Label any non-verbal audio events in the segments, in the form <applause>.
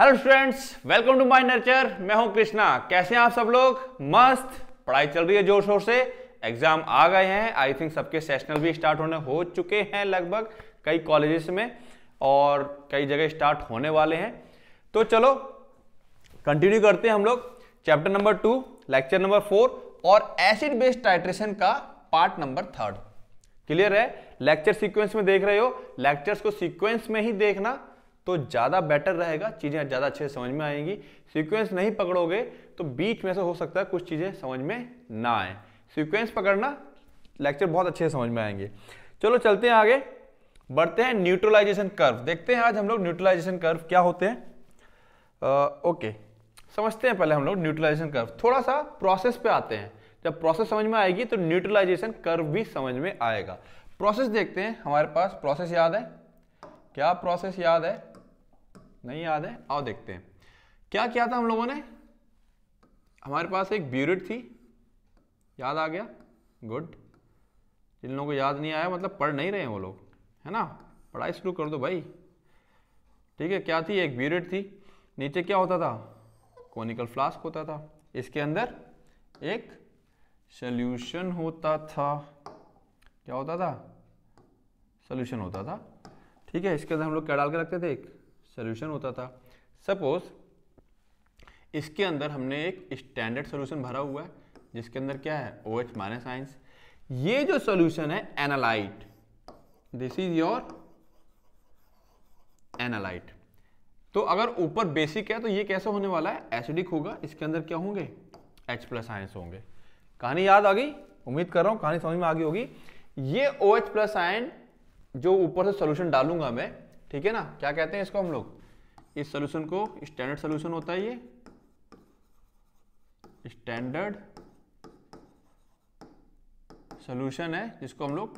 Hello students welcome to my nature मैं हूं कृष्णा कैसे हैं आप सब लोग मस्त पढ़ाई चल रही है जोर शोर से एग्जाम आ गए हैं आई थिंक सबके सेशनल भी स्टार्ट होने हो चुके हैं लगभग कई कॉलेजेस में और कई जगह स्टार्ट होने वाले हैं तो चलो कंटिन्यू करते हैं हम लोग chapter number two lecture number four और एसिड बेस्ड टाइट्रेशन का पार्ट नंबर थर्ड क्लियर है लेक्चर सीक्वेंस में देख रहे हो लेक्चर्स को सीक्वेंस में ही देखना तो ज़्यादा बेटर रहेगा चीज़ें ज़्यादा अच्छे से समझ में आएंगी सीक्वेंस नहीं पकड़ोगे तो बीच में से हो सकता है कुछ चीज़ें समझ में ना आए सीक्वेंस पकड़ना लेक्चर बहुत अच्छे से समझ में आएंगे चलो चलते हैं आगे बढ़ते हैं न्यूट्रलाइजेशन कर्व देखते हैं आज हम लोग न्यूट्रलाइजेशन कर्व क्या होते हैं ओके समझते हैं पहले हम लोग न्यूट्रलाइजेशन कर्व थोड़ा सा प्रोसेस पे आते हैं जब प्रोसेस समझ में आएगी तो न्यूट्रलाइजेशन कर्व भी समझ में आएगा प्रोसेस देखते हैं हमारे पास प्रोसेस याद है क्या प्रोसेस याद है नहीं याद है आओ देखते हैं क्या किया था हम लोगों ने हमारे पास एक ब्यूरिट थी याद आ गया गुड जिन लोगों को याद नहीं आया मतलब पढ़ नहीं रहे हैं वो लोग है ना पढ़ाई शुरू कर दो भाई ठीक है क्या थी एक ब्यूरिट थी नीचे क्या होता था कॉनिकल फ्लास्क होता था इसके अंदर एक सल्यूशन होता था क्या होता था सल्यूशन होता था ठीक है इसके अंदर हम लोग क्या डाल के रखते थे एक सोल्यूशन होता था सपोज इसके अंदर हमने एक स्टैंडर्ड सोल्यूशन भरा हुआ है जिसके अंदर क्या है ओ एच माइनस आइंस ये जो सोल्यूशन है analyte this is your analyte तो अगर ऊपर बेसिक है तो ये कैसा होने वाला है एसिडिक होगा इसके अंदर क्या होंगे एच प्लस आइंस होंगे कहानी याद आ गई उम्मीद कर रहा हूं कहानी समझ में आ गई होगी ये ओ एच प्लस आइन जो ऊपर से सोल्यूशन डालूंगा मैं ठीक है ना क्या कहते हैं इसको हम लोग इस सोल्यूशन को स्टैंडर्ड सोल्यूशन होता है ये स्टैंडर्ड सोल्यूशन है जिसको हम लोग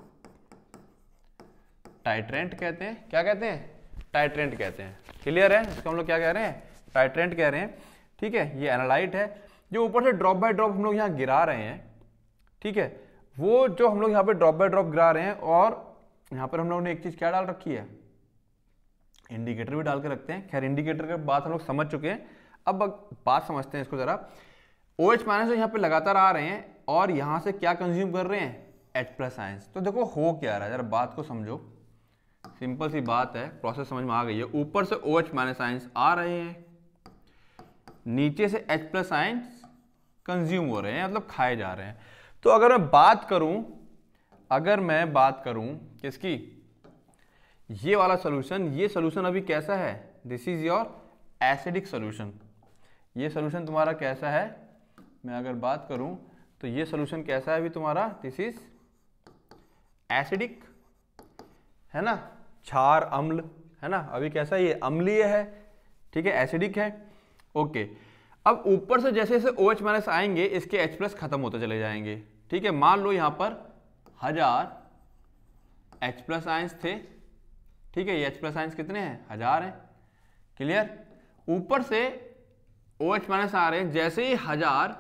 टाइट्रेंट कहते हैं क्या कहते हैं टाइट्रेंट कहते हैं क्लियर है इसको हम लोग क्या कह रहे हैं टाइट्रेंट कह रहे हैं ठीक है ये एनालाइट है जो ऊपर से ड्रॉप बाय ड्रॉप हम लोग यहाँ गिरा रहे हैं ठीक है वो जो हम लोग यहाँ पे ड्रॉप बाय ड्रॉप गिरा रहे हैं और यहाँ पर हम लोग ने एक चीज़ क्या डाल रखी है इंडिकेटर भी डाल के रखते हैं खैर इंडिकेटर के बात हम लोग समझ चुके हैं अब बात समझते हैं इसको ज़रा ओ एच माइनस यहाँ पे लगातार आ रहे हैं और यहाँ से क्या कंज्यूम कर रहे हैं एच प्लस आयंस तो देखो हो क्या रहा है ज़रा बात को समझो सिंपल सी बात है प्रोसेस समझ में आ गई है ऊपर से ओ एच माइनस आयंस आ रहे हैं नीचे से एच प्लस आयंस कंज्यूम हो रहे हैं मतलब खाए जा रहे हैं तो अगर मैं बात करूं अगर मैं बात करूं किसकी ये वाला सोल्यूशन ये सोल्यूशन अभी कैसा है this is your acidic solution ये सोल्यूशन तुम्हारा कैसा है मैं अगर बात करूं तो ये सोल्यूशन कैसा है अभी तुम्हारा दिस इज एसिडिक है ना क्षार अम्ल है ना अभी कैसा है ये अम्लीय है ठीक है एसिडिक है ओके अब ऊपर से जैसे जैसे ओ एच माइनस आएंगे इसके एच प्लस खत्म होते चले जाएंगे ठीक है मान लो यहां पर हजार एच प्लस आइंस थे ठीक है ये एच प्लस आइंस कितने हैं हज़ार हैं क्लियर ऊपर से ओ एच माइनस आ रहे हैं जैसे ही हज़ार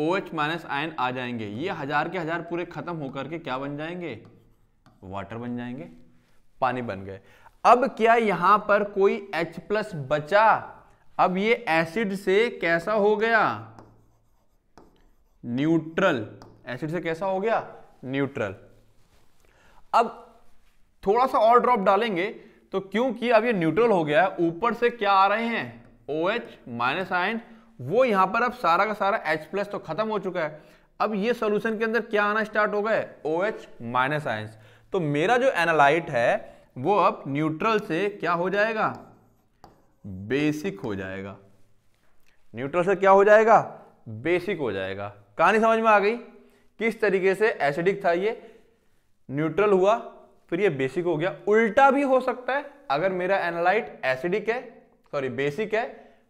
ओ एच माइनस आयन आ जाएंगे ये हज़ार के हज़ार पूरे ख़त्म होकर के क्या बन जाएंगे वाटर बन जाएंगे पानी बन गए अब क्या यहां पर कोई H प्लस बचा अब ये एसिड से कैसा हो गया न्यूट्रल एसिड से कैसा हो गया न्यूट्रल अब थोड़ा सा और ड्रॉप डालेंगे तो क्योंकि अब ये न्यूट्रल हो गया है ऊपर से क्या आ रहे हैं ओ एच माइनस आयन वो यहां पर अब सारा का सारा एच प्लस तो खत्म हो चुका है अब ये सोल्यूशन के अंदर क्या आना स्टार्ट हो गए ओ एच माइनस आयंस तो मेरा जो एनालाइट है वो अब न्यूट्रल से क्या हो जाएगा बेसिक हो जाएगा न्यूट्रल से क्या हो जाएगा बेसिक हो जाएगा कहानी समझ में आ गई किस तरीके से एसिडिक था ये न्यूट्रल हुआ फिर ये बेसिक हो गया उल्टा भी हो सकता है अगर मेरा एनालाइट एसिडिक है सॉरी बेसिक है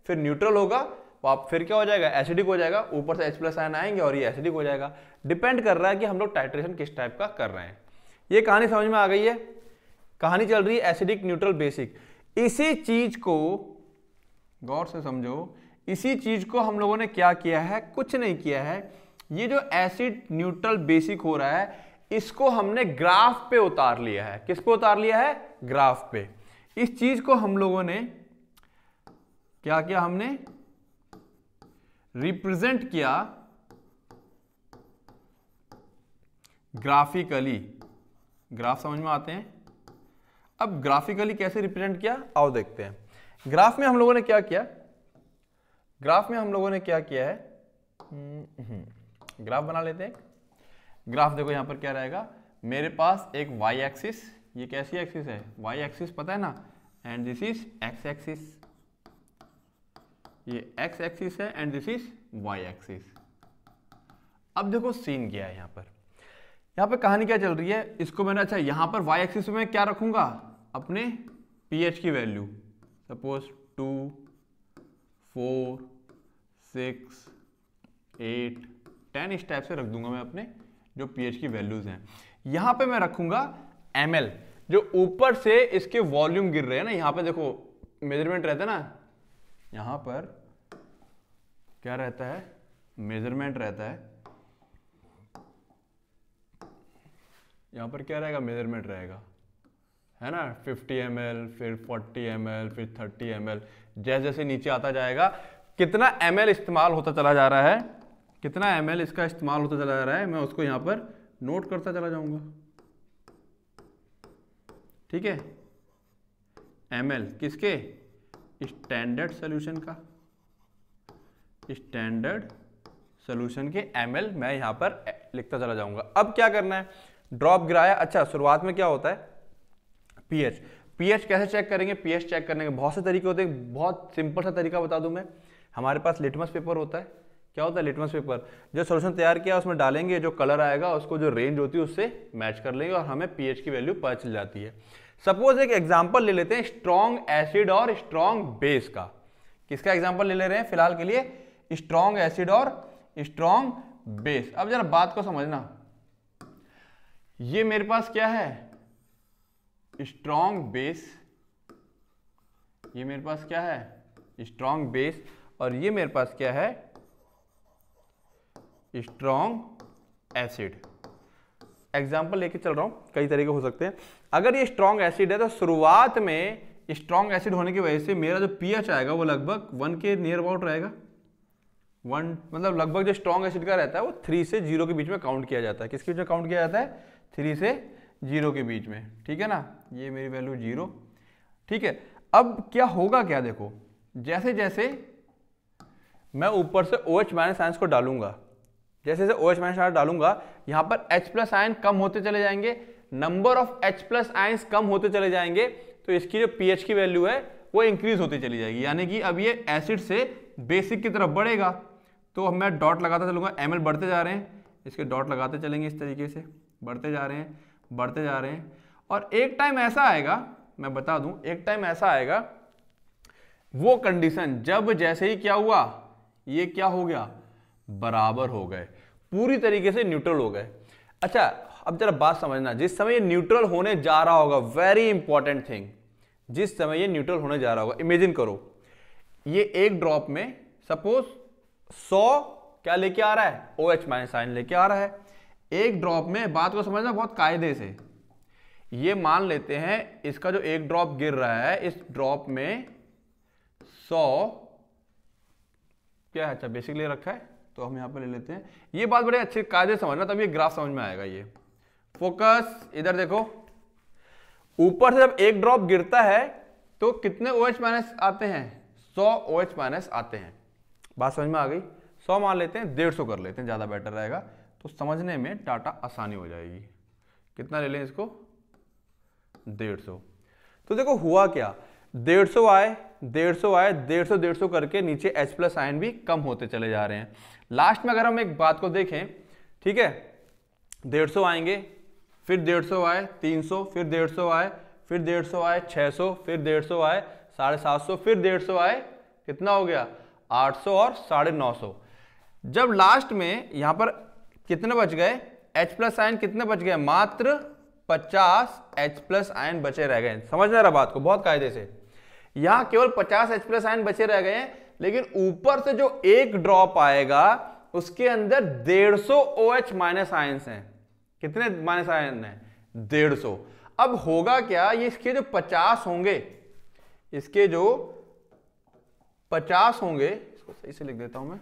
फिर न्यूट्रल होगा तो आप फिर क्या हो जाएगा एसिडिक हो जाएगा ऊपर से एच प्लस आयन आएंगे और ये एसिडिक हो जाएगा डिपेंड कर रहा है कि हम लोग टाइट्रेशन किस टाइप का कर रहे हैं ये कहानी समझ में आ गई है कहानी चल रही है एसिडिक न्यूट्रल बेसिक इसी चीज को गौर से समझो इसी चीज को हम लोगों ने क्या किया है कुछ नहीं किया है ये जो एसिड न्यूट्रल बेसिक हो रहा है इसको हमने ग्राफ पे उतार लिया है किसको उतार लिया है ग्राफ पे इस चीज को हम लोगों ने क्या किया हमने रिप्रेजेंट किया ग्राफिकली ग्राफ समझ में आते हैं अब ग्राफिकली कैसे रिप्रेजेंट किया आओ देखते हैं ग्राफ में हम लोगों ने क्या किया ग्राफ में हम लोगों ने क्या किया है हम्म, हम्म। ग्राफ बना लेते हैं ग्राफ देखो यहाँ पर क्या रहेगा मेरे पास एक y एक्सिस ये कैसी एक्सिस है y एक्सिस पता है ना and this is x axis ये x एक्सिस है and this is y axis अब देखो सीन क्या है यहाँ पर यहाँ पर कहानी क्या चल रही है इसको मैंने अच्छा यहाँ पर y एक्सिस में क्या रखूँगा अपने एच की value suppose two four six eight ten इस टाइप से रख दूंगा मैं अपने जो पीएच की वैल्यूज हैं यहाँ पे मैं रखूंगा एम जो ऊपर से इसके वॉल्यूम गिर रहे हैं ना यहाँ पे देखो मेजरमेंट रहता है ना यहाँ पर क्या रहता है मेजरमेंट रहता है यहाँ पर क्या रहेगा मेजरमेंट रहेगा है ना 50 एम फिर 40 एम फिर 30 एम जैसे जैसे नीचे आता जाएगा कितना एम इस्तेमाल होता चला जा रहा है कितना एम इसका इस्तेमाल होता चला जा रहा है मैं उसको यहाँ पर नोट करता चला जाऊँगा ठीक है एम किसके स्टैंडर्ड सोल्यूशन का स्टैंडर्ड सोल्यूशन के एम मैं यहाँ पर लिखता चला जाऊँगा अब क्या करना है ड्रॉप गिराया अच्छा शुरुआत में क्या होता है पीएच एच कैसे चेक करेंगे पीएच चेक करने के बहुत से तरीके होते हैं बहुत सिंपल सा तरीका बता दूँ मैं हमारे पास लिटमस पेपर होता है क्या होता है लिटमस पेपर जो सोल्यूशन तैयार किया उसमें डालेंगे जो कलर आएगा उसको जो रेंज होती है उससे मैच कर लेंगे और हमें पीएच की वैल्यू पता चल जाती है सपोज एक एग्जाम्पल ले लेते हैं स्ट्रॉन्ग एसिड और स्ट्रॉन्ग बेस का किसका एग्जाम्पल ले ले रहे हैं फिलहाल के लिए स्ट्रॉन्ग एसिड और स्ट्रॉन्ग बेस अब जरा बात को समझना ये मेरे पास क्या है स्ट्रॉन्ग बेस ये मेरे पास क्या है स्ट्रॉन्ग बेस और ये मेरे पास क्या है स्ट्रॉन्ग एसिड एग्जाम्पल लेके चल रहा हूँ कई तरीके हो सकते हैं अगर ये स्ट्रॉन्ग एसिड है तो शुरुआत में स्ट्रॉन्ग एसिड होने की वजह से मेरा जो पीएच आएगा वो लगभग वन के नियर अबाउट रहेगा वन मतलब लगभग जो स्ट्रॉन्ग एसिड का रहता है वो थ्री से जीरो के बीच में काउंट किया जाता है किसके बीच में काउंट किया जाता है थ्री से जीरो के बीच में ठीक है ना ये मेरी वैल्यू जीरो ठीक है अब क्या होगा क्या देखो जैसे जैसे मैं ऊपर से ओ एच माइनस साइंस को डालूंगा जैसे जैसे ओ एच माइनस आर डालूंगा यहाँ पर H प्लस आयन कम होते चले जाएंगे number of H plus ion कम होते चले जाएंगे तो इसकी जो pH की वैल्यू है वो इंक्रीज होती चली जाएगी यानी कि अब ये एसिड से बेसिक की तरफ बढ़ेगा तो मैं डॉट लगाता चलूँगा एम बढ़ते जा रहे हैं इसके डॉट लगाते चलेंगे इस तरीके से बढ़ते जा रहे हैं बढ़ते जा रहे हैं और एक टाइम ऐसा आएगा मैं बता दूं एक टाइम ऐसा आएगा वो कंडीशन जब जैसे ही क्या हुआ ये क्या हो गया बराबर हो गए पूरी तरीके से न्यूट्रल हो गए अच्छा अब जरा बात समझना जिस समय ये न्यूट्रल होने जा रहा होगा वेरी इंपॉर्टेंट थिंग जिस समय ये न्यूट्रल होने जा रहा होगा इमेजिन करो ये एक ड्रॉप में सपोज 100 क्या लेके आ रहा है ओ एच माइनस साइन लेके आ रहा है एक ड्रॉप में बात को समझना बहुत कायदे से ये मान लेते हैं इसका जो एक ड्रॉप गिर रहा है इस ड्रॉप में सौ क्या है अच्छा बेसिकली रखा है तो हम यहाँ पर ले लेते हैं ये बात बड़े अच्छे कायदे समझना तब ये ग्राफ समझ में आएगा ये फोकस इधर देखो ऊपर से जब एक ड्रॉप गिरता है तो कितने ओ OH माइनस आते हैं सौ ओ OH माइनस आते हैं बात समझ में आ गई सौ मान लेते हैं डेढ़ सौ कर लेते हैं ज़्यादा बेटर रहेगा तो समझने में टाटा आसानी हो जाएगी कितना ले लें इसको डेढ़ सौ तो देखो हुआ क्या डेढ़ सौ आए डेढ़ सौ आए डेढ़ सौ डेढ़ सौ करके नीचे H प्लस आयन भी कम होते चले जा रहे हैं लास्ट में अगर हम एक बात को देखें ठीक है डेढ़ सौ आएंगे फिर डेढ़ सौ आए तीन सौ फिर डेढ़ सौ आए फिर डेढ़ सौ आए छः सौ फिर डेढ़ सौ आए साढ़े सात सौ फिर डेढ़ सौ आए कितना हो गया आठ सौ और साढ़े नौ सौ जब लास्ट में यहाँ पर कितने बच गए H प्लस आयन कितने बच गए मात्र पचास एच प्लस आयन बचे रह गए समझ रहा बात को बहुत कायदे से यहां केवल 50 H प्लस आयन बचे रह गए हैं लेकिन ऊपर से जो एक ड्रॉप आएगा उसके अंदर 150 एच माइनस आयन है कितने माइनस आयन डेढ़ 150 अब होगा क्या ये इसके जो 50 होंगे इसके जो 50 होंगे इसको सही से लिख देता हूं मैं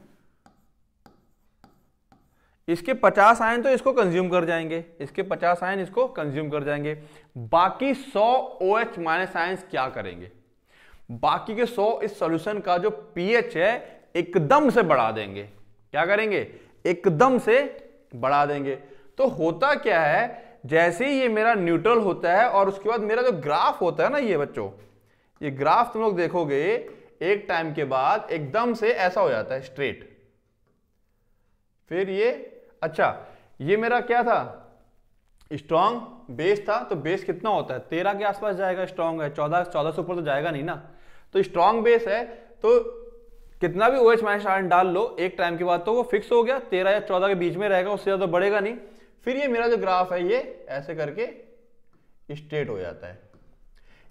इसके 50 आयन तो इसको कंज्यूम कर जाएंगे इसके 50 आयन इसको कंज्यूम कर जाएंगे बाकी 100 एच माइनस आयन क्या करेंगे बाकी के 100 इस सॉल्यूशन का जो पीएच है एकदम से बढ़ा देंगे क्या करेंगे एकदम से बढ़ा देंगे तो होता क्या है जैसे ही ये मेरा न्यूट्रल होता है और उसके बाद मेरा जो ग्राफ होता है ना ये बच्चों ये ग्राफ तुम लोग देखोगे एक टाइम के बाद एकदम से ऐसा हो जाता है स्ट्रेट फिर ये अच्छा ये मेरा क्या था स्ट्रांग बेस था तो बेस कितना होता है तेरह के आसपास जाएगा स्ट्रांग है चौदह चौदह से ऊपर तो जाएगा नहीं ना तो स्ट्रॉन्ग बेस है तो कितना भी ओ एच माइनस आयन डाल लो एक टाइम के बाद तो वो फिक्स हो गया तेरह या चौदह के बीच में रहेगा उससे ज़्यादा बढ़ेगा नहीं फिर ये मेरा जो ग्राफ है ये ऐसे करके स्ट्रेट हो जाता है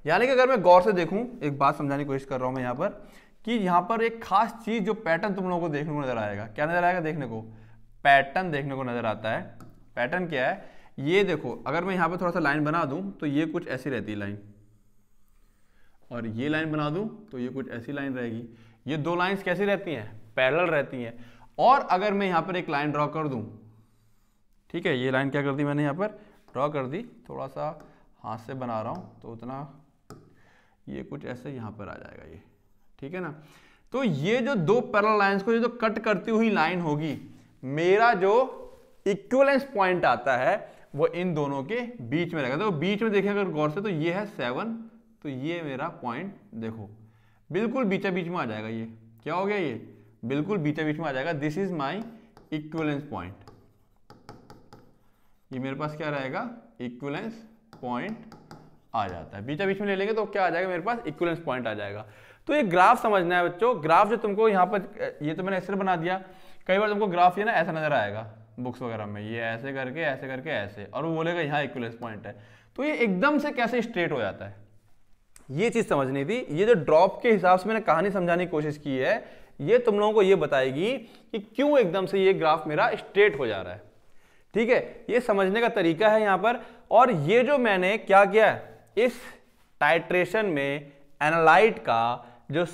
यानी कि अगर मैं गौर से देखूं एक बात समझाने की कोशिश कर रहा हूं मैं यहाँ पर कि यहाँ पर एक खास चीज़ जो पैटर्न तुम लोगों को देखने को नज़र आएगा क्या नज़र आएगा देखने को पैटर्न देखने को नज़र आता है पैटर्न क्या है ये देखो अगर मैं यहाँ पर थोड़ा सा लाइन बना दूँ तो ये कुछ ऐसी रहती है लाइन और ये लाइन बना दूं तो ये कुछ ऐसी लाइन रहेगी ये दो लाइन्स कैसी रहती हैं पैरल रहती हैं और अगर मैं यहाँ पर एक लाइन ड्रॉ कर दूँ ठीक है ये लाइन क्या कर दी मैंने यहाँ पर ड्रॉ कर दी थोड़ा सा हाथ से बना रहा हूँ तो उतना ये कुछ ऐसे यहाँ पर आ जाएगा ये ठीक है ना तो ये जो दो पैरल लाइन्स को ये जो कट करती हुई लाइन होगी मेरा जो इक्वलेंस पॉइंट आता है वो इन दोनों के बीच में रहेगा तो बीच में देखें अगर गौर से तो ये है सेवन तो ये मेरा पॉइंट देखो बिल्कुल बीचा बीच में आ जाएगा ये क्या हो गया ये बिल्कुल बीचा बीच में आ जाएगा this is my equivalence point ये मेरे पास क्या रहेगा इक्वलेंस पॉइंट आ जाता है बीचा बीच में ले लेंगे तो क्या आ जाएगा मेरे पास इक्वलेंस पॉइंट आ जाएगा तो ये ग्राफ समझना है बच्चों ग्राफ जो तुमको यहाँ पर ये तो मैंने ऐसे बना दिया कई बार तुमको ग्राफ ये ना ऐसा नजर आएगा बुक्स वगैरह में ये ऐसे करके ऐसे करके ऐसे और वो बोलेगा यहाँ इक्वलेंस पॉइंट है तो ये एकदम से कैसे स्ट्रेट हो जाता है ये चीज़ समझनी थी ये जो ड्रॉप के हिसाब से मैंने कहानी समझाने की कोशिश की है ये तुम लोगों को ये बताएगी कि क्यों एकदम से ये ग्राफ मेरा स्ट्रेट हो जा रहा है ठीक है ये समझने का तरीका है यहाँ पर और ये जो मैंने क्या किया है इस टाइट्रेशन में एनालाइट का जो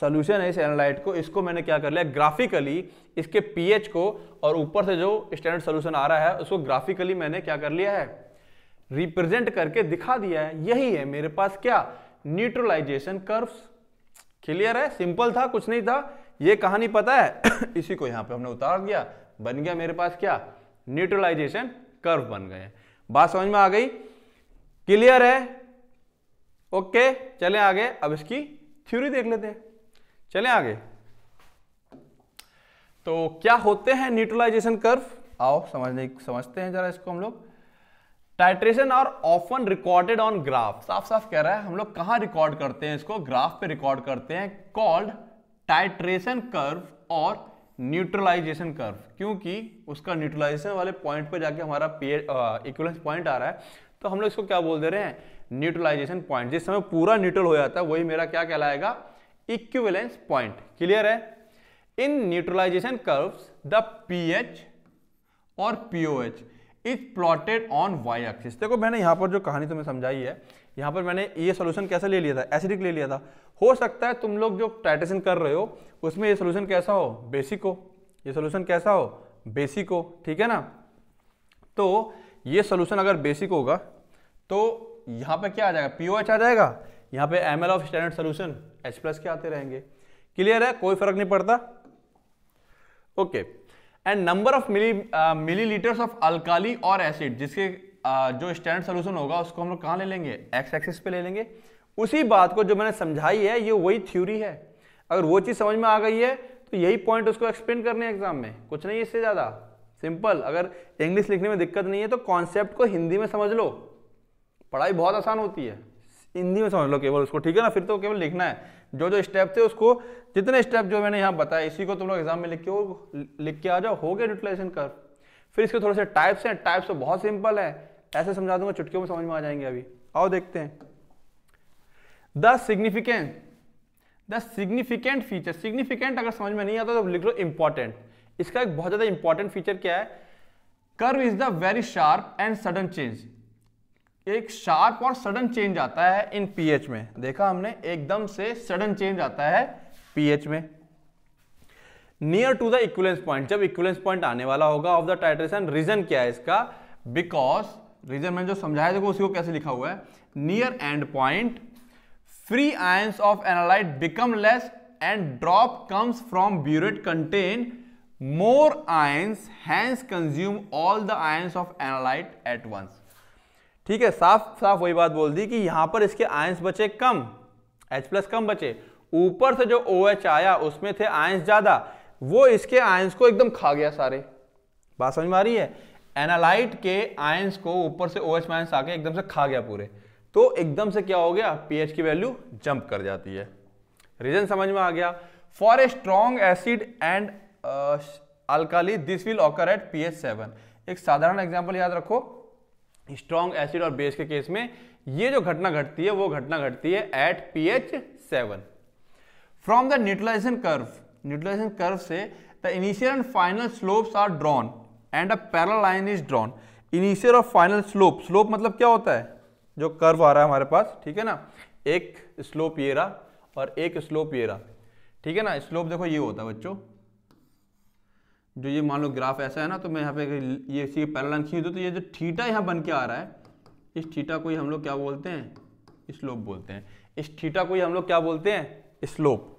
सोल्यूशन है इस एनालाइट को इसको मैंने क्या कर लिया ग्राफिकली इसके पीएच को और ऊपर से जो स्टैंडर्ड सोल्यूशन आ रहा है उसको ग्राफिकली मैंने क्या कर लिया है रिप्रेजेंट करके दिखा दिया है यही है मेरे पास क्या न्यूट्रलाइजेशन कर्व्स क्लियर है सिंपल था कुछ नहीं था ये कहानी पता है <coughs> इसी को यहां पे हमने उतार दिया बन गया मेरे पास क्या न्यूट्रलाइजेशन कर्व बन गए बात समझ में आ गई क्लियर है ओके चले आगे अब इसकी थ्योरी देख लेते हैं चले आगे तो क्या होते हैं न्यूट्रलाइजेशन कर्व आओ समझने समझते हैं जरा इसको हम लोग titration are often recorded on graph साफ साफ कह रहा है हम लोग कहां रिकॉर्ड करते हैं इसको ग्राफ पे रिकॉर्ड करते हैं कॉल्ड टाइट्रेशन कर्व और न्यूट्रलाइजेशन कर्व क्योंकि उसका न्यूट्रलाइजेशन वाले पॉइंट पे जाके हमारा इक्वलेंस पॉइंट आ रहा है तो हम लोग इसको क्या बोल दे रहे हैं न्यूट्रलाइजेशन पॉइंट जिस समय पूरा न्यूट्रल हो जाता है वही मेरा क्या कहलाएगा इक्वलेंस पॉइंट क्लियर है in neutralization curve the H और H is plotted on Y axis देखो मैंने यहाँ पर जो कहानी तुम्हें समझाई है यहाँ पर मैंने ये सोल्यूशन कैसे ले लिया था एसिडिक ले लिया था हो सकता है तुम लोग जो टाइटेशन कर रहे हो उसमें ये सोल्यूशन कैसा हो बेसिक हो ये सोल्यूशन कैसा हो बेसिक हो ठीक है ना तो ये सोल्यूशन अगर बेसिक होगा तो यहाँ पे क्या आ जाएगा पी आ जाएगा यहाँ पे M of standard solution H plus के आते रहेंगे क्लियर है कोई फर्क नहीं पड़ता okay okay. And number of millilitres of alkali और एसिड जिसके uh, जो स्टैंडर्ड सोल्यूशन होगा उसको हम लोग कहाँ ले लेंगे एक्स एक्सिस पे ले लेंगे उसी बात को जो मैंने समझाई है ये वही थ्योरी है अगर वो चीज़ समझ में आ गई है तो यही पॉइंट उसको एक्सप्लेन करने एग्जाम में कुछ नहीं इससे ज़्यादा सिंपल अगर इंग्लिश लिखने में दिक्कत नहीं है तो कॉन्सेप्ट को हिंदी में समझ लो पढ़ाई बहुत आसान होती है हिंदी में समझ लो केवल उसको ठीक है ना फिर तो केवल लिखना है जो जो स्टेप थे उसको जितने स्टेप जो मैंने यहाँ बताया इसी को तुम लोग एग्जाम में लिख के हो लिख के आ जाओ हो गया न्यूट्रलाइजेशन कर फिर इसके थोड़े से टाइप्स हैं टाइप्स तो बहुत सिंपल है ऐसे समझा दूंगा चुटकियों में समझ में आ जाएंगे अभी आओ देखते हैं the significant the significant feature significant अगर समझ में नहीं आता तो लिख लो इंपॉर्टेंट इसका एक बहुत ज़्यादा इंपॉर्टेंट फीचर क्या है curve is the very sharp and sudden change एक शार्प और सडन चेंज आता है इन पीएच में देखा हमने एकदम से सडन चेंज आता है पीएच में near to the equivalence point जब इक्वलेंस पॉइंट आने वाला होगा ऑफ द टाइट्रेशन रीजन क्या है इसका बिकॉज रीजन मैंने जो समझाया देखो उसी को कैसे लिखा हुआ है near end point free ions of analyte become less and drop comes from burette contain more ions hence consume all the ions of analyte at once ठीक है साफ साफ वही बात बोल दी कि यहां पर इसके आयंस बचे कम H प्लस कम बचे ऊपर से जो ओ OH आया उसमें थे आयंस ज्यादा वो इसके आयंस को एकदम खा गया सारे बात समझ में आ रही है एनालाइट के आयंस को ऊपर से ओ OH माइनस आके एकदम से खा गया पूरे तो एकदम से क्या हो गया पीएच की वैल्यू जंप कर जाती है रीजन समझ में आ गया for a strong acid and alkali this will occur at pH seven एक साधारण एग्जाम्पल याद रखो स्ट्रॉन्ग एसिड और बेस के केस में ये जो घटना घटती है वो घटना घटती है at P H seven from the neutralization curve neutralization curve से the initial and final slopes are drawn and a parallel line is drawn initial और फाइनल स्लोप स्लोप मतलब क्या होता है जो कर्व आ रहा है हमारे पास ठीक है ना एक स्लोप ये रहा और एक स्लोप ये रहा ठीक है ना स्लोप देखो ये होता है बच्चों जो ये मान लो ग्राफ ऐसा है ना तो मैं यहाँ पे ये इसी के पैरालाइन खींच दो तो ये जो ठीटा यहाँ बन के आ रहा है इस ठीटा को ही हम लोग क्या बोलते हैं स्लोप बोलते हैं इस ठीटा को ही हम लोग क्या बोलते हैं स्लोप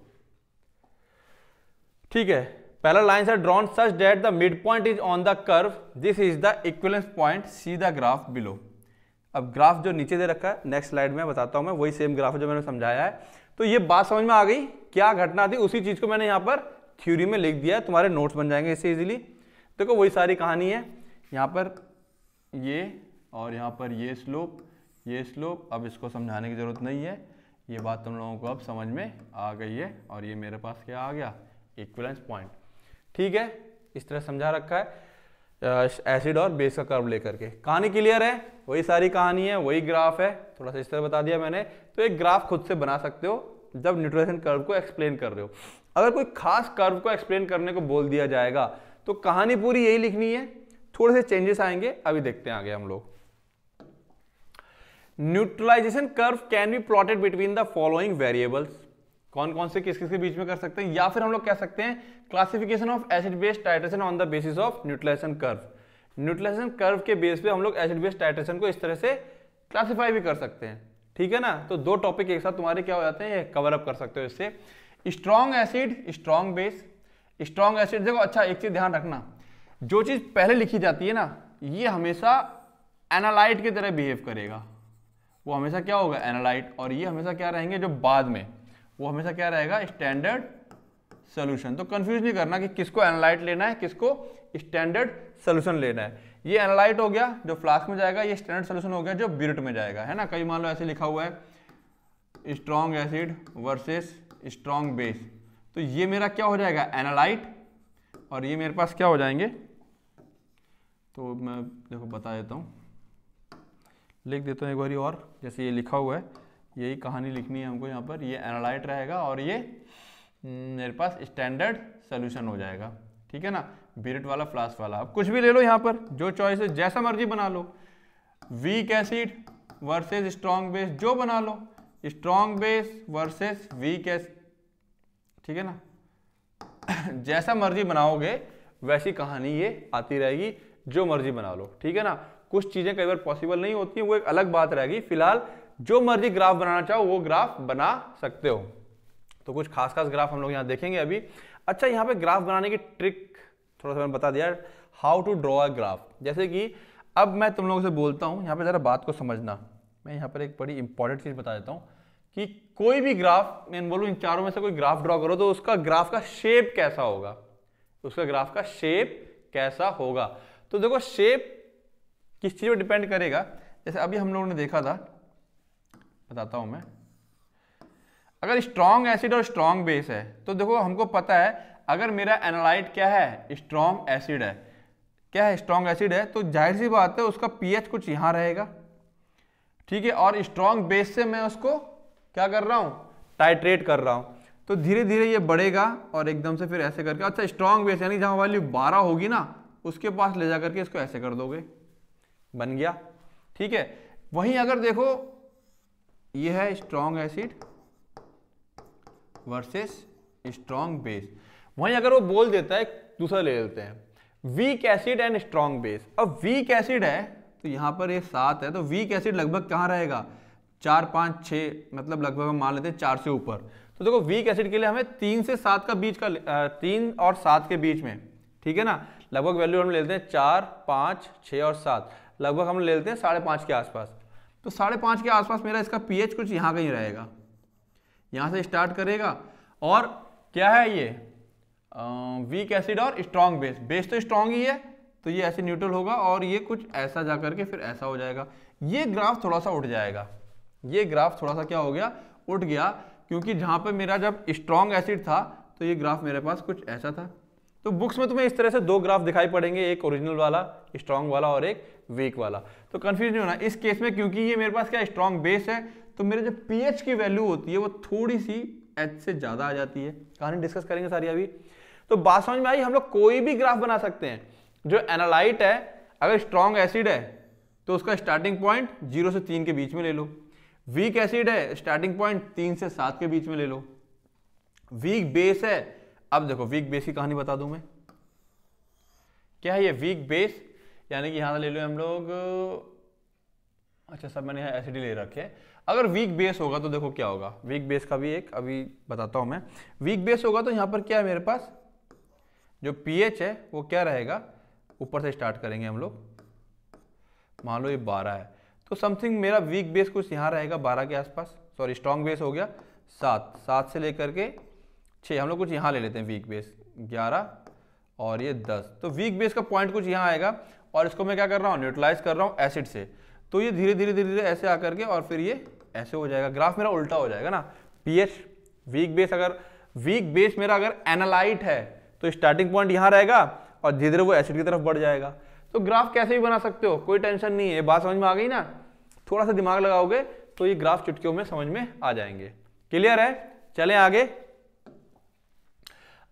ठीक है parallel lines are drawn such that the mid point is on the curve this is the equivalence point see the graph below अब ग्राफ जो नीचे दे रखा है नेक्स्ट स्लाइड में बताता हूँ मैं वही सेम ग्राफ जो मैंने समझाया है तो ये बात समझ में आ गई क्या घटना थी उसी चीज़ को मैंने यहाँ पर थ्योरी में लिख दिया तुम्हारे नोट्स बन जाएंगे इससे इजीली देखो वही सारी कहानी है यहाँ पर ये और यहाँ पर ये स्लोप ये स्लोप अब इसको समझाने की ज़रूरत नहीं है ये बात तुम लोगों को अब समझ में आ गई है और ये मेरे पास क्या आ गया इक्वलेंस पॉइंट ठीक है इस तरह समझा रखा है एसिड और बेस का कर्व लेकर के कहानी क्लियर है वही सारी कहानी है वही ग्राफ है थोड़ा सा इस तरह बता दिया मैंने तो एक ग्राफ खुद से बना सकते हो जब न्यूट्रेशन कर्व को एक्सप्लेन कर रहे हो अगर कोई खास कर्व को एक्सप्लेन करने को बोल दिया जाएगा तो कहानी पूरी यही लिखनी है थोड़े से चेंजेस आएंगे अभी देखते हैं आगे हम लोग neutralization curve can be plotted between the following variables कौन कौन से किस किस के बीच में कर सकते हैं या फिर हम लोग कह सकते हैं classification of acid based titration on the basis of neutralization curve neutralization curve के बेस पे हम लोग एसिड बेस्ड टाइट्रेशन को इस तरह से क्लासिफाई भी कर सकते हैं ठीक है ना तो दो टॉपिक एक साथ तुम्हारे क्या हो जाते हैं कवर अप कर सकते हो इससे strong acid strong base strong acid देखो अच्छा एक चीज ध्यान रखना जो चीज पहले लिखी जाती है ना ये हमेशा एनालाइट की तरह बिहेव करेगा वो हमेशा क्या होगा एनालाइट और ये हमेशा क्या रहेंगे जो बाद में वो हमेशा क्या रहेगा स्टैंडर्ड सोल्यूशन तो कंफ्यूज नहीं करना कि किसको एनालाइट लेना है किसको स्टैंडर्ड सोल्यूशन लेना है ये एनालाइट हो गया जो फ्लास्क में जाएगा ये स्टैंडर्ड सोल्यूशन हो गया जो बिरट में जाएगा है ना कई मान लो ऐसे लिखा हुआ है strong acid versus strong base तो ये मेरा क्या हो जाएगा एनालाइट और ये मेरे पास क्या हो जाएंगे तो मैं देखो बता देता हूँ लिख देता हूँ एक बारी और जैसे ये लिखा हुआ है यही कहानी लिखनी है हमको यहाँ पर ये एनालाइट रहेगा और ये हम्म, मेरे पास स्टैंडर्ड सोल्यूशन हो जाएगा ठीक है ना बिरट वाला फ्लास वाला अब कुछ भी ले लो यहाँ पर जो चॉइस है जैसा मर्जी बना लो weak acid versus strong base जो बना लो strong base versus weak acid ठीक है ना <coughs> जैसा मर्जी बनाओगे वैसी कहानी ये आती रहेगी जो मर्जी बना लो ठीक है ना कुछ चीज़ें कई बार पॉसिबल नहीं होती वो एक अलग बात रहेगी फिलहाल जो मर्जी ग्राफ बनाना चाहो वो ग्राफ बना सकते हो तो कुछ खास खास ग्राफ हम लोग यहाँ देखेंगे अभी अच्छा यहाँ पे ग्राफ बनाने की ट्रिक थोड़ा सा मैंने बता दिया how to draw a graph जैसे कि अब मैं तुम लोगों से बोलता हूँ यहाँ पे ज़रा बात को समझना मैं यहाँ पर एक बड़ी इंपॉर्टेंट चीज़ बता देता हूँ कि कोई भी ग्राफ मैं बोलूँ इन चारों में से कोई ग्राफ ड्रॉ करो तो उसका ग्राफ का शेप कैसा होगा उसका ग्राफ का शेप कैसा होगा तो देखो शेप किस चीज़ पर डिपेंड करेगा जैसे अभी हम लोगों ने देखा था बताता हूँ मैं अगर स्ट्रॉन्ग एसिड और स्ट्रॉन्ग बेस है तो देखो हमको पता है अगर मेरा एनालाइट क्या है स्ट्रॉन्ग एसिड है क्या है स्ट्रॉन्ग एसिड है तो जाहिर सी बात है उसका पीएच कुछ यहाँ रहेगा ठीक है और स्ट्रॉन्ग बेस से मैं उसको क्या कर रहा हूँ टाइट्रेट कर रहा हूँ तो धीरे धीरे ये बढ़ेगा और एकदम से फिर ऐसे करके अच्छा स्ट्रॉन्ग बेस यानी जहाँ वाली बारह होगी ना उसके पास ले जा करके इसको ऐसे कर दोगे बन गया ठीक है वहीं अगर देखो ये है strong acid versus strong base वहीं अगर वो बोल देता है दूसरा ले लेते हैं weak acid and strong base अब वीक एसिड है तो यहाँ पर ये सात है तो वीक एसिड लगभग कहाँ रहेगा चार पाँच छः मतलब लगभग हम मान लेते हैं चार से ऊपर तो देखो वीक एसिड के लिए हमें तीन से सात का बीच का तीन और सात के बीच में ठीक है ना लगभग वैल्यू हम लेते हैं चार पाँच छः और सात लगभग हम ले लेते हैं साढ़े पाँच के आसपास तो साढ़े पाँच के आसपास मेरा इसका पीएच कुछ यहाँ का ही रहेगा यहाँ से स्टार्ट करेगा और क्या है ये वीक एसिड और स्ट्रॉन्ग बेस बेस तो स्ट्रॉन्ग ही है तो ये ऐसे न्यूट्रल होगा और ये कुछ ऐसा जा करके फिर ऐसा हो जाएगा ये ग्राफ थोड़ा सा उठ जाएगा ये ग्राफ थोड़ा सा क्या हो गया उठ गया क्योंकि जहां पर मेरा जब स्ट्रॉन्ग एसिड था तो ये ग्राफ मेरे पास कुछ ऐसा था तो बुक्स में तुम्हें इस तरह से दो ग्राफ दिखाई पड़ेंगे एक ओरिजिनल वाला स्ट्रॉन्ग वाला और एक वीक वाला तो कन्फ्यूज नहीं होना इस केस में क्योंकि ये मेरे पास क्या स्ट्रॉन्ग बेस है तो मेरे जो पीएच की वैल्यू होती है वो थोड़ी सी एच से ज़्यादा आ जाती है कहानी डिस्कस करेंगे सारी अभी तो बात समझ में आई हम लोग कोई भी ग्राफ बना सकते हैं जो एनालाइट है अगर स्ट्रॉन्ग एसिड है तो उसका स्टार्टिंग पॉइंट जीरो से तीन के बीच में ले लो वीक एसिड है स्टार्टिंग पॉइंट तीन से सात के बीच में ले लो वीक बेस है अब देखो वीक बेस की कहानी बता दू मैं क्या है ये वीक बेस यानी कि यहां ले लो हम लोग अच्छा सब मैंने यहाँ एसिड ले रखे है अगर वीक बेस होगा तो देखो क्या होगा वीक बेस का भी एक अभी बताता हूँ मैं वीक बेस होगा तो यहां पर क्या है मेरे पास जो पीएच है वो क्या रहेगा ऊपर से स्टार्ट करेंगे हम लोग मान लो ये बारह है तो समथिंग मेरा वीक बेस कुछ यहाँ रहेगा बारह के आसपास सॉरी स्ट्रॉन्ग बेस हो गया सात सात से लेकर के छः हम लोग कुछ यहाँ ले लेते हैं वीक बेस ग्यारह और ये दस तो वीक बेस का पॉइंट कुछ यहाँ आएगा और इसको मैं क्या कर रहा हूँ न्यूट्रलाइज कर रहा हूँ एसिड से तो ये धीरे धीरे धीरे धीरे ऐसे आकर के और फिर ये ऐसे हो जाएगा ग्राफ मेरा उल्टा हो जाएगा ना पीएच वीक बेस अगर वीक बेस मेरा अगर एनालाइट है तो स्टार्टिंग पॉइंट यहाँ रहेगा और धीरे धीरे वो एसिड की तरफ बढ़ जाएगा तो ग्राफ कैसे भी बना सकते हो कोई टेंशन नहीं है बात समझ में आ गई ना थोड़ा सा दिमाग लगाओगे तो ये ग्राफ चुटकियों में समझ में आ जाएंगे क्लियर है चले आगे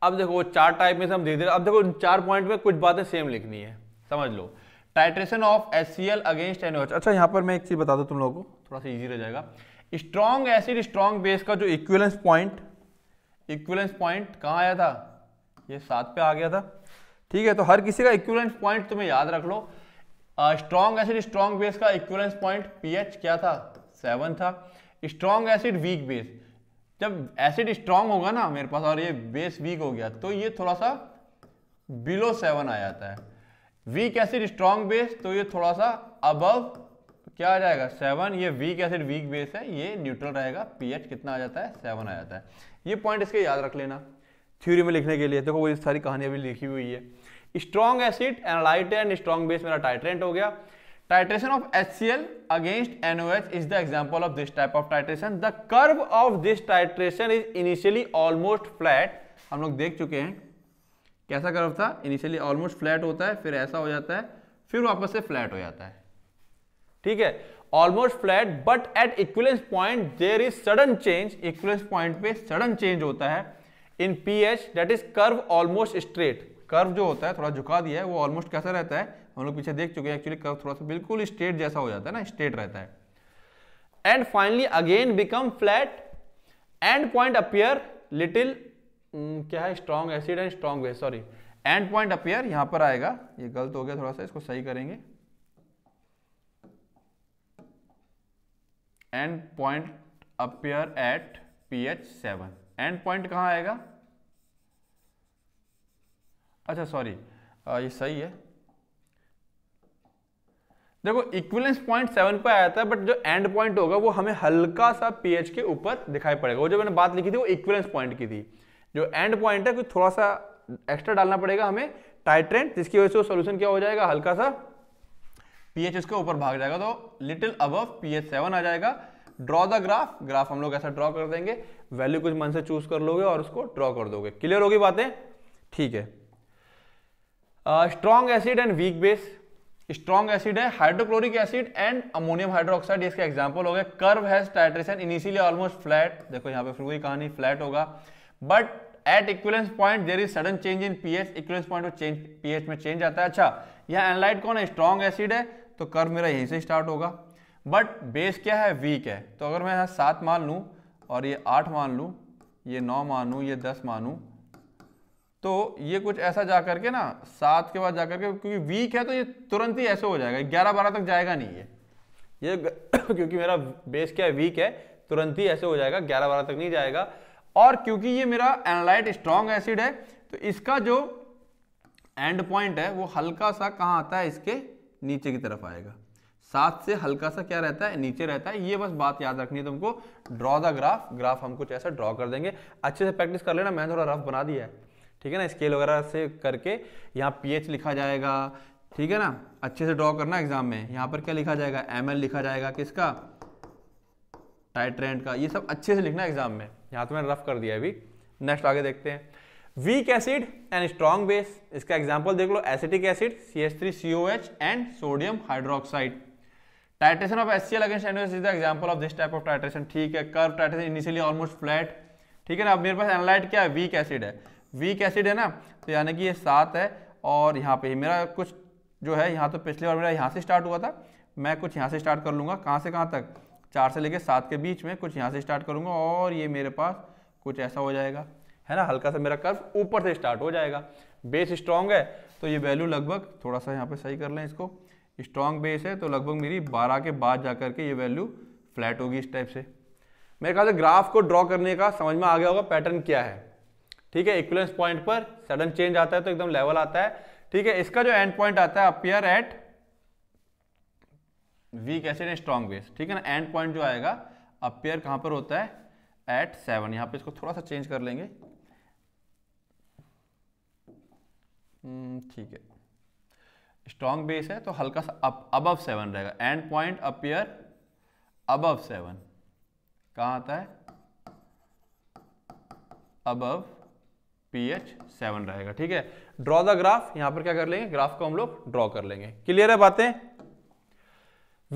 अब देखो चार टाइप में से हम धीरे धीरे अब देखो चार पॉइंट में कुछ बातें सेम लिखनी है समझ लो titration of S against N अच्छा यहां पर मैं एक चीज़ बता दू तुम लोगों को थोड़ा सा ईजी रह जाएगा स्ट्रॉन्ग एसिड स्ट्रॉन्ग बेस का जो इक्वलेंस पॉइंट इक्वलेंस पॉइंट कहाँ आया था ये सात पे आ गया था ठीक है तो हर किसी का इक्वलेंस पॉइंट तुम्हें याद रख लो स्ट्रॉन्ग एसिड स्ट्रॉन्ग बेस का इक्वलेंस पॉइंट पीएच क्या था सेवन था स्ट्रॉन्ग एसिड वीक बेस जब एसिड स्ट्रॉन्ग होगा ना मेरे पास और ये बेस वीक हो गया तो ये थोड़ा सा बिलो सेवन आ जाता है वीक एसिड स्ट्रॉन्ग बेस तो ये थोड़ा सा अबव क्या आ जाएगा सेवन ये वीक एसिड वीक बेस है ये न्यूट्रल रहेगा पीएच कितना आ जाता है सेवन आ जाता है ये पॉइंट इसके याद रख लेना थ्योरी में लिखने के लिए देखो तो वो सारी कहानी अभी लिखी हुई है strong acid analyte and strong base मेरा टाइट्रेंट हो गया titration of H C HCl against NOH is the example of this type of titration the curve of this titration is initially almost flat हम लोग देख चुके हैं कैसा curve था इनिशियली ऑलमोस्ट फ्लैट होता है फिर ऐसा हो जाता है फिर वापस से फ्लैट हो जाता है ठीक है almost flat but at equivalence point there is sudden change equivalence point पे सडन चेंज होता है in P H that is curve almost straight curve जो होता है थोड़ा झुका दिया है वो ऑलमोस्ट कैसा रहता है हम लोग पीछे देख चुके हैं एक्चुअली कर्व थोड़ा सा बिल्कुल स्ट्रेट जैसा हो जाता है ना स्ट्रेट रहता है and finally again become flat end point appear little क्या है strong acid and strong way sorry end point appear यहां पर आएगा ये गलत हो गया थोड़ा सा इसको सही करेंगे end point appear at P H seven end point कहां आएगा अच्छा सॉरी ये सही है देखो इक्विलेंस पॉइंट सेवन पर आया था बट जो एंड पॉइंट होगा वो हमें हल्का सा पीएच के ऊपर दिखाई पड़ेगा वो जो मैंने बात लिखी थी वो इक्विलेंस पॉइंट की थी जो एंड पॉइंट है कुछ थोड़ा सा एक्स्ट्रा डालना पड़ेगा हमें टाइट्रेंट जिसकी वजह से वो सोल्यूशन क्या हो जाएगा हल्का सा पीएच उसके ऊपर भाग जाएगा तो लिटिल अबव पीएच सेवन आ जाएगा ड्रॉ द ग्राफ ग्राफ हम लोग ऐसा ड्रॉ कर देंगे वैल्यू कुछ मन से चूज कर लोगे और उसको ड्रॉ कर दोगे क्लियर होगी बातें ठीक है strong acid and weak base strong acid है hydrochloric acid and ammonium hydroxide इसके एग्जाम्पल हो गए curve has titration initially almost flat देखो यहाँ पे फिर वही कहानी फ्लैट होगा but at equivalence point there is sudden change in pH equivalence point P H pH में चेंज आता है अच्छा यहाँ एनलाइट कौन है स्ट्रॉन्ग एसिड है तो कर्व मेरा यहीं से स्टार्ट होगा बट बेस क्या है वीक है तो अगर मैं यहाँ सात मान लूँ और ये आठ मान लूँ ये नौ मानूँ ये दस मानूँ तो ये कुछ ऐसा जा करके ना सात के बाद जा करके क्योंकि वीक है तो ये तुरंत ही ऐसे हो जाएगा ग्यारह बारह तक जाएगा नहीं ये ये <coughs> क्योंकि मेरा बेस क्या है वीक है तुरंत ही ऐसे हो जाएगा ग्यारह बारह तक नहीं जाएगा और क्योंकि ये मेरा एनालाइट स्ट्रॉन्ग एसिड है तो इसका जो एंड पॉइंट है वो हल्का सा कहाँ आता है इसके नीचे की तरफ आएगा सात से हल्का सा क्या रहता है नीचे रहता है ये बस बात याद रखनी है तुमको ड्रॉ द ग्राफ ग्राफ हम कुछ ऐसा ड्रॉ कर देंगे अच्छे से प्रैक्टिस कर लेना मैंने थोड़ा रफ बना दिया है ठीक है ना स्केल वगैरह से करके यहाँ पीएच लिखा जाएगा ठीक है ना अच्छे से ड्रॉ करना एग्जाम में यहाँ पर क्या लिखा जाएगा एम लिखा जाएगा किसका टाइट्रेंड का ये सब अच्छे से लिखना एग्जाम में यहाँ तो मैंने रफ कर दिया अभी नेक्स्ट आगे देखते हैं weak acid and strong base इसका एग्जाम्पल देख लो acetic acid C S three C O H and sodium hydroxide titration of S C L is example of this type of titration ठीक है curve titration initially almost flat ठीक है ना अब मेरे पास एनालाइट क्या है वीक एसिड है वीक एसिड है ना तो यानी कि ये सात है और यहाँ पे मेरा कुछ जो है यहाँ तो पिछले बार मेरा यहाँ से स्टार्ट हुआ था मैं कुछ यहाँ से स्टार्ट कर लूँगा कहाँ से कहाँ तक चार से लेकर सात के बीच में कुछ यहाँ से स्टार्ट करूँगा और ये मेरे पास कुछ ऐसा हो जाएगा है ना हल्का सा मेरा कर्व ऊपर से स्टार्ट हो जाएगा बेस स्ट्रांग है तो ये वैल्यू लगभग थोड़ा सा यहाँ पर सही कर लें इसको स्ट्रांग बेस है तो लगभग मेरी बारह के बाद जा के ये वैल्यू फ्लैट होगी इस टाइप से मेरे ख्याल से ग्राफ को ड्रॉ करने का समझ में आ गया होगा पैटर्न क्या है ठीक है इक्वलेंस पॉइंट पर सडन चेंज आता है तो एकदम लेवल आता है ठीक है इसका जो एंड पॉइंट आता है appear at weak acid and strong base ठीक है ना एंड पॉइंट जो आएगा अपियर कहां पर होता है एट सेवन यहां पे इसको थोड़ा सा चेंज कर लेंगे हम्म, ठीक है स्ट्रॉन्ग बेस है तो हल्का सा अब अबव सेवन रहेगा end point appear above seven कहां आता है अबव पी एच सेवन रहेगा ठीक है ड्रॉ द ग्राफ यहां पर क्या कर लेंगे ग्राफ को हम लोग ड्रॉ कर लेंगे क्लियर है बातें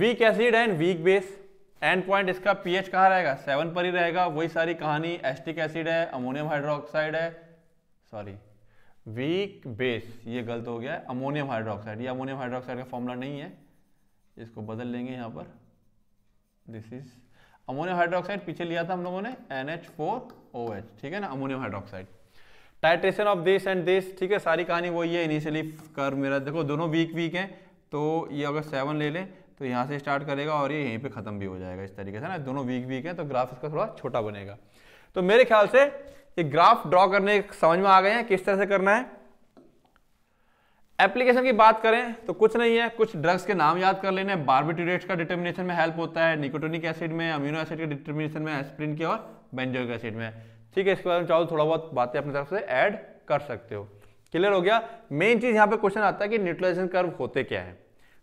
weak acid and weak base end point इसका पीएच कहां रहेगा सेवन पर ही रहेगा वही सारी कहानी एस्टिक एसिड है अमोनियम हाइड्रोक्साइड है सॉरी वीक बेस ये गलत हो गया अमोनियम हाइड्रोक्साइड ये अमोनियम हाइड्रोक्साइड का फॉर्मूला नहीं है इसको बदल लेंगे यहां पर दिस इज अमोनियम हाइड्रोक्साइड पीछे लिया था हम लोगों ने N H four O H ठीक है ना ammonium hydroxide titration of this and this ठीक है सारी कहानी वही है इनिशियली कर मेरा देखो दोनों वीक वीक हैं तो ये अगर सेवन ले लें तो यहाँ से स्टार्ट करेगा और ये यहीं पे ख़त्म भी हो जाएगा इस तरीके से ना दोनों वीक वीक हैं तो ग्राफ इसका थोड़ा छोटा बनेगा तो मेरे ख्याल से ये ग्राफ ड्रॉ करने समझ में आ गए हैं किस तरह से करना है एप्लीकेशन की बात करें तो कुछ नहीं है कुछ ड्रग्स के नाम याद कर लेने बार्बिट्यूरेट्स का डिटर्मिनेशन में हेल्प होता है निकोटोनिक एसिड में अमीनो एसिड के डिटर्मिनेशन में एस्प्रिन के और बेंजोक एसिड में ठीक है इसके बारे में चाहो तो थोड़ा बहुत बातें अपनी तरफ से ऐड कर सकते हो क्लियर हो गया मेन चीज़ यहाँ पे क्वेश्चन आता है कि न्यूट्रलाइजेशन कर्व होते क्या है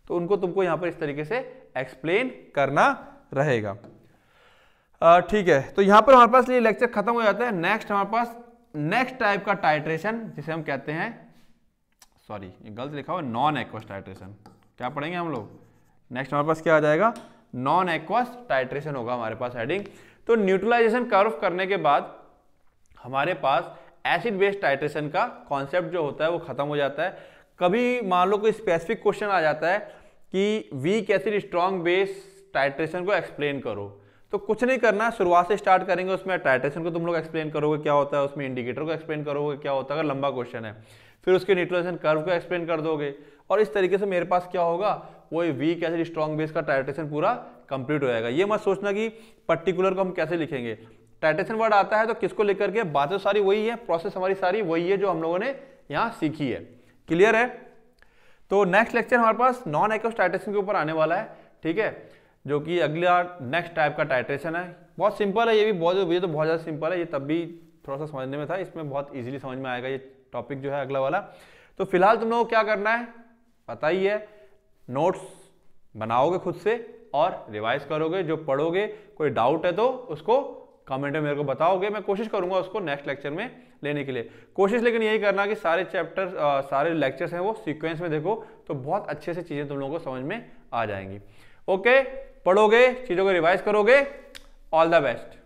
तो उनको तुमको यहाँ पर इस तरीके से एक्सप्लेन करना रहेगा ठीक है तो यहाँ पर हमारे पास ये लेक्चर खत्म हो जाता है नेक्स्ट हमारे पास नेक्स्ट टाइप का टाइट्रेशन जिसे हम कहते हैं सॉरी ये गलत लिखा हुआ नॉन एक्वस टाइट्रेशन क्या पढ़ेंगे हम लोग नेक्स्ट हमारे पास क्या आ जाएगा नॉन एक्वस टाइट्रेशन होगा हमारे पास हेडिंग तो न्यूट्रलाइजेशन कर्व करने के बाद हमारे पास एसिड बेस टाइट्रेशन का कॉन्सेप्ट जो होता है वो खत्म हो जाता है कभी मान लो कोई स्पेसिफिक क्वेश्चन आ जाता है कि weak acid strong base titration को एक्सप्लेन करो तो कुछ नहीं करना शुरुआत से स्टार्ट करेंगे उसमें टाइट्रेशन को तुम लोग एक्सप्लेन करोगे क्या होता है उसमें इंडिकेटर को एक्सप्लेन करोगे क्या होता है अगर लंबा क्वेश्चन है फिर उसके न्यूट्रेशन कर्व को एक्सप्लेन कर दोगे और इस तरीके से मेरे पास क्या होगा वो वीक एसिड स्ट्रॉन्ग बेस का टाइट्रेशन पूरा कंप्लीट हो जाएगा ये मत सोचना कि पर्टिकुलर को हम कैसे लिखेंगे टाइटेशन वर्ड आता है तो किसको लेकर के बातें तो सारी वही है प्रोसेस हमारी सारी वही है जो हम लोगों ने यहाँ सीखी है क्लियर है तो नेक्स्ट लेक्चर हमारे पास नॉन टाइटेशन के ऊपर आने वाला है ठीक है जो कि अगला नेक्स्ट टाइप का टाइट्रेशन है बहुत सिंपल है ये भी बहुत ये तो बहुत ज़्यादा सिंपल है ये तब भी थोड़ा सा समझने में था इसमें बहुत ईजिली समझ में आएगा ये टॉपिक जो है अगला वाला तो फिलहाल तुम लोगों को क्या करना है पता ही है नोट्स बनाओगे खुद से और रिवाइज करोगे जो पढ़ोगे कोई डाउट है तो उसको कमेंट में मेरे को बताओगे मैं कोशिश करूंगा उसको नेक्स्ट लेक्चर में लेने के लिए कोशिश लेकिन यही करना कि सारे चैप्टर सारे लेक्चर्स हैं वो सीक्वेंस में देखो तो बहुत अच्छे से चीज़ें तुम लोगों को समझ में आ जाएंगी ओके पढ़ोगे चीज़ों को रिवाइज करोगे ऑल द बेस्ट